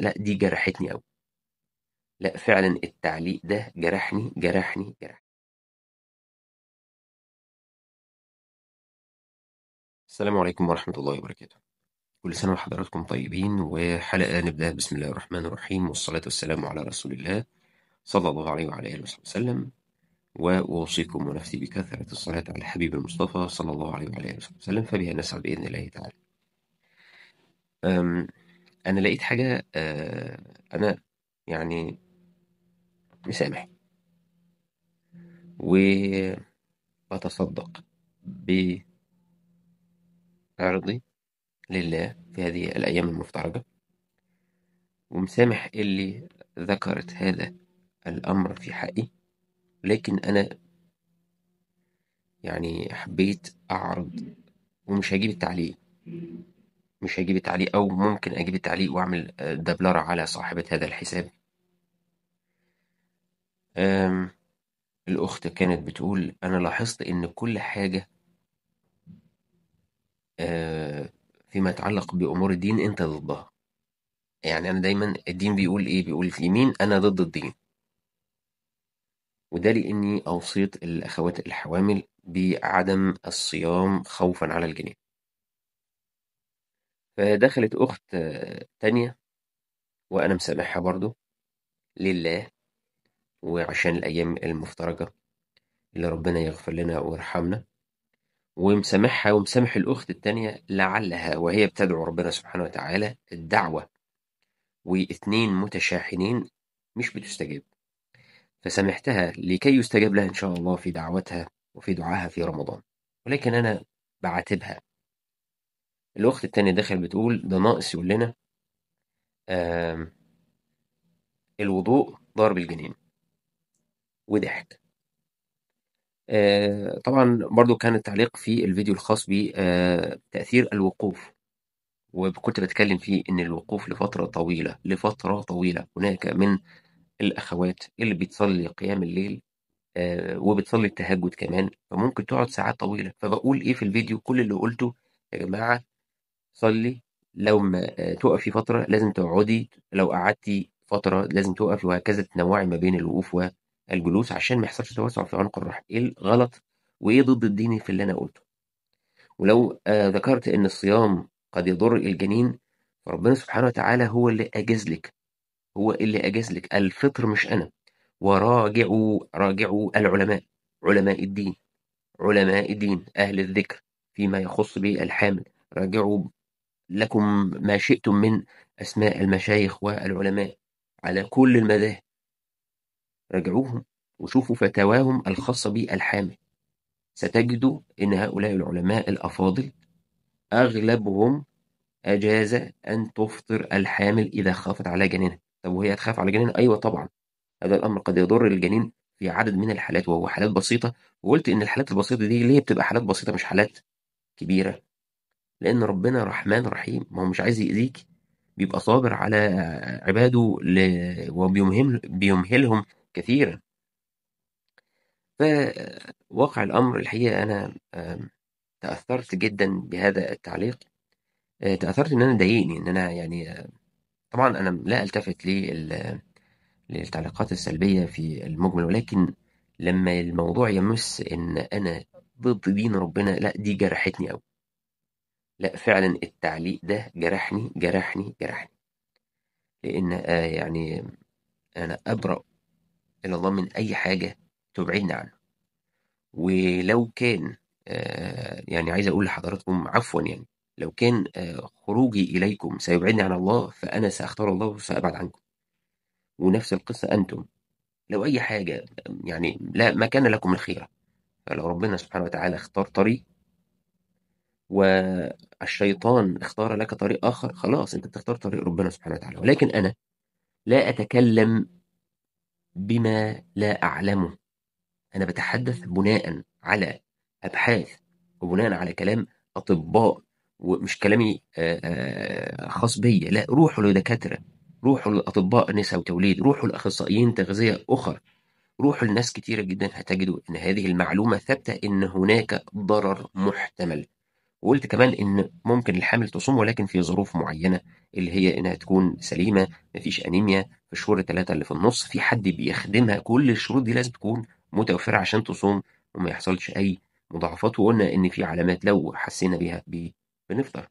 لا دي جرحتني قوي لا فعلا التعليق ده جرحني جرحني جرحني السلام عليكم ورحمة الله وبركاته كل سنة وحضراتكم طيبين وحلقة نبدأ بسم الله الرحمن الرحيم والصلاة والسلام على رسول الله صلى الله عليه وعلى آله وصحبه وسلم وأوصيكم ونفسي بكثرة الصلاة على الحبيب المصطفى صلى الله عليه وعلى آله وصحبه وسلم فبها نسعد بإذن الله تعالى أنا لقيت حاجة آه، أنا يعني مسامح. وبتصدق ب عرضي لله في هذه الأيام المفترجة، ومسامح اللي ذكرت هذا الأمر في حقي، لكن أنا يعني حبيت أعرض ومش هجيب التعليق. مش هجيب التعليق أو ممكن أجيب التعليق وأعمل آه، دبلرة على صاحبة هذا الحساب أم الأخت كانت بتقول أنا لاحظت إن كل حاجة آه، فيما يتعلق بأمور الدين أنت ضدها يعني أنا دايما الدين بيقول إيه بيقول مين أنا ضد الدين وده لأني أوصيت الأخوات الحوامل بعدم الصيام خوفا على الجنين فدخلت أخت تانية وأنا مسامحها برضو لله وعشان الأيام المفترجة اللي ربنا يغفر لنا ويرحمنا ومسامحها ومسامح الأخت التانية لعلها وهي بتدعو ربنا سبحانه وتعالى الدعوة واثنين متشاحنين مش بتستجاب فسامحتها لكي يستجاب لها إن شاء الله في دعوتها وفي دعاها في رمضان ولكن أنا بعاتبها الأخت التانية داخل بتقول ده ناقص يقول لنا الوضوء ضرب الجنين وضحك آه، طبعا برضو كان التعليق في الفيديو الخاص بتأثير آه، الوقوف وكنت بتكلم فيه إن الوقوف لفترة طويلة لفترة طويلة هناك من الأخوات اللي بتصلي قيام الليل آه، وبتصلي التهجد كمان فممكن تقعد ساعات طويلة فبقول إيه في الفيديو كل اللي قلته يا جماعة صلي لو ما آه، تقفي فترة لازم تقعدي لو قعدتي فترة لازم تقفي وهكذا تنوعي ما بين الوقوف والجلوس عشان ما يحصلش توسع في عنق الرحم ايه الغلط وايه ضد الدين في اللي انا قلته ولو آه ذكرت ان الصيام قد يضر الجنين فربنا سبحانه وتعالى هو اللي اجاز لك هو اللي اجاز لك الفطر مش انا وراجعوا راجعوا العلماء علماء الدين علماء الدين اهل الذكر فيما يخص بالحامل راجعوا لكم ما شئتم من أسماء المشايخ والعلماء على كل المذاهب راجعوهم وشوفوا فتاواهم الخاصة بالحامل ستجدوا أن هؤلاء العلماء الأفاضل أغلبهم أجاز أن تفطر الحامل إذا خافت على جنينها طب وهي هتخاف على جنينها أيوة طبعا هذا الأمر قد يضر الجنين في عدد من الحالات وهو حالات بسيطة وقلت إن الحالات البسيطة دي ليه بتبقى حالات بسيطة مش حالات كبيرة لأن ربنا رحمن رحيم ما هو مش عايز يأذيك بيبقى صابر على عباده ل... وبيمهم بيمهلهم كثيرا فواقع الأمر الحقيقة أنا تأثرت جدا بهذا التعليق آه، تأثرت إن أنا ضايقني إن أنا يعني آه، طبعا أنا لا ألتفت لل... للتعليقات السلبية في المجمل ولكن لما الموضوع يمس إن أنا ضد دين ربنا لا دي جرحتني أوي لأ فعلًا التعليق ده جرحني، جرحني، جرحني. لإن لان آه يعني أنا أبرأ إلى الله من أي حاجة تُبعدني عنه. ولو كان آه يعني عايز أقول لحضراتكم عفوًا يعني، لو كان آه خروجي إليكم سيُبعدني عن الله، فأنا سأختار الله وسأبعد عنكم. ونفس القصة أنتم، لو أي حاجة يعني لا ما كان لكم الخيرة، فلو ربنا سبحانه وتعالى اختار طريق والشيطان اختار لك طريق آخر خلاص أنت بتختار طريق ربنا سبحانه وتعالى ولكن أنا لا أتكلم بما لا أعلمه أنا بتحدث بناء على أبحاث وبناء على كلام أطباء ومش كلامي آه، آه، خاص بيا لا روحوا لدكاترة روحوا لأطباء نساء وتوليد روحوا لأخصائيين تغذية أخر روحوا لناس كتيرة جدا هتجدوا أن هذه المعلومة ثابتة أن هناك ضرر محتمل وقلت كمان إن ممكن الحامل تصوم ولكن في ظروف معينة اللي هي إنها تكون سليمة مفيش أنيميا في الشهور الثلاثة اللي في النص في حد بيخدمها كل الشروط دي لازم تكون متوفرة عشان تصوم وما يحصلش أي مضاعفات وقلنا إن في علامات لو حسينا بيها بنفطر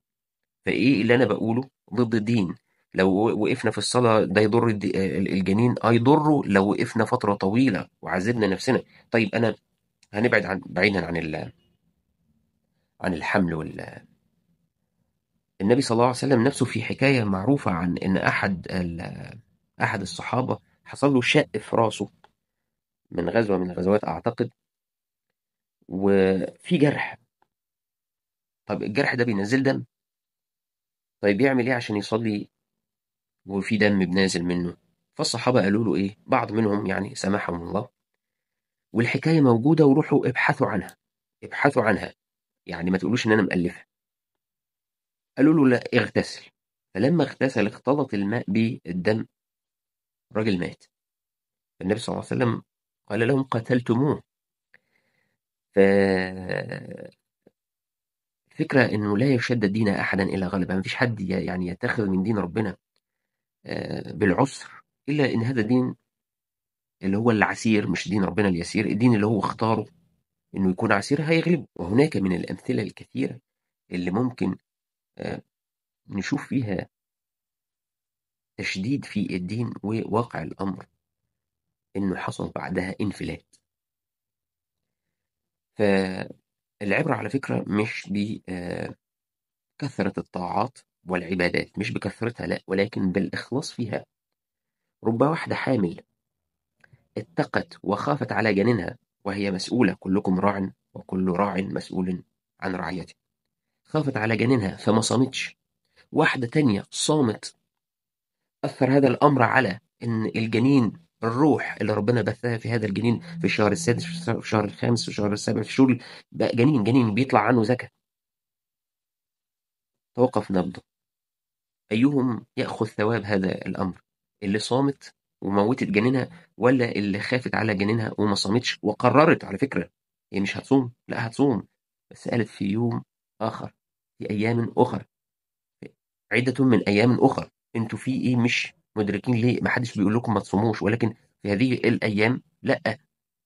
فإيه اللي أنا بقوله ضد الدين لو وقفنا في الصلاة ده يضر الجنين هيضره لو وقفنا فترة طويلة وعذبنا نفسنا طيب أنا هنبعد عن بعيدا عن عن الحمل وال النبي صلى الله عليه وسلم نفسه في حكاية معروفة عن إن أحد أحد الصحابة حصل له شق في راسه من غزوة من الغزوات أعتقد وفي جرح طب الجرح ده بينزل دم طيب يعمل إيه عشان يصلي وفي دم بنازل منه فالصحابة قالوا له إيه بعض منهم يعني سمحهم الله والحكاية موجودة وروحوا ابحثوا عنها ابحثوا عنها يعني ما تقولوش ان انا مألفها قالوا له لا اغتسل فلما اغتسل اختلط الماء بالدم الراجل مات النبي صلى الله عليه وسلم قال لهم قتلتموه ف فكرة انه لا يشد الدين احدا الا يعني ما فيش حد يعني يتخذ من دين ربنا آه، بالعسر الا ان هذا دين اللي هو العسير مش دين ربنا اليسير الدين اللي هو اختاره إنه يكون عسير هيغلبه وهناك من الأمثلة الكثيرة اللي ممكن آه، نشوف فيها تشديد في الدين وواقع الأمر إنه حصل بعدها انفلات فالعبرة على فكرة مش بكثرة آه، الطاعات والعبادات مش بكثرتها لا ولكن بالإخلاص فيها رب واحدة حامل اتقت وخافت على جنينها وهي مسؤولة كلكم راع وكل راع مسؤول عن رعيته خافت على جنينها فما صامتش واحدة تانية صامت أثر هذا الأمر على إن الجنين الروح اللي ربنا بثها في هذا الجنين في الشهر السادس في الشهر الخامس في الشهر السابع في شهور بقى جنين جنين بيطلع عنه زكاة توقف نبضه أيهم يأخذ ثواب هذا الأمر اللي صامت وموتت جنينها ولا اللي خافت على جنينها وما صامتش وقررت على فكره هي مش هتصوم لا هتصوم بس قالت في يوم اخر في ايام اخر عده من ايام اخر انتوا في ايه مش مدركين ليه ما حدش بيقول لكم ما تصوموش ولكن في هذه الايام لا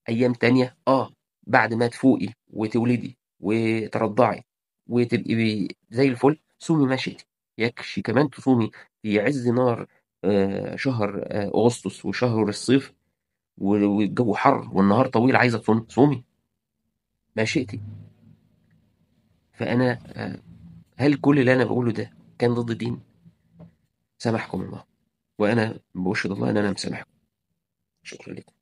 ايام تانية اه بعد ما تفوقي وتولدي وترضعي وتبقي زي الفل صومي ما شئتي يكشي كمان تصومي في عز نار آه، شهر آه، اغسطس وشهر الصيف والجو حر والنهار طويل عايزه تصومي صومي ما شئتي فانا آه، هل كل اللي انا بقوله ده كان ضد الدين سامحكم الله وانا بوشهد الله ان انا مسامحكم شكرا لكم